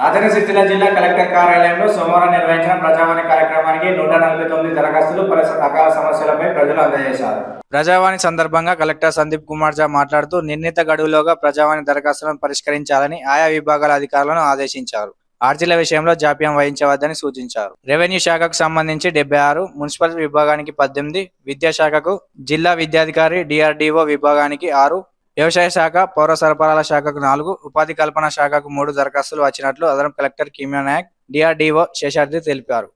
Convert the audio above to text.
నాదనగిరి జిల్లా జిల్లా కలెక్టర్ కార్యాలయంలో సోమవారం నిర్వహించిన ప్రజావాణి కార్యక్రమానికి నూట నలభై తొమ్మిది దరఖాస్తులు పరిస్థితి అకాల సమస్యలపై ప్రజలు అందజేశారు ప్రజావాణి సందర్భంగా కలెక్టర్ సందీప్ కుమార్ జా మాట్లాడుతూ నిర్ణీత గడువులోగా ప్రజావాణి దరఖాస్తులను పరిష్కరించాలని ఆయా విభాగాల అధికారులను ఆదేశించారు ఆర్జీల విషయంలో జాప్యం వహించవద్దని సూచించారు రెవెన్యూ శాఖకు సంబంధించి డెబ్బై ఆరు మున్సిపల్ విభాగానికి పద్దెనిమిది విద్యాశాఖకు జిల్లా విద్యాధికారి డిఆర్డిఓ విభాగానికి ఆరు వ్యవసాయ శాఖ పౌర సరఫరాల శాఖకు నాలుగు ఉపాధి కల్పన శాఖకు మూడు దరఖాస్తులు వచ్చినట్లు అదనపు collector Kimyanayak DRDO DRDO Seshadri తెలిపారు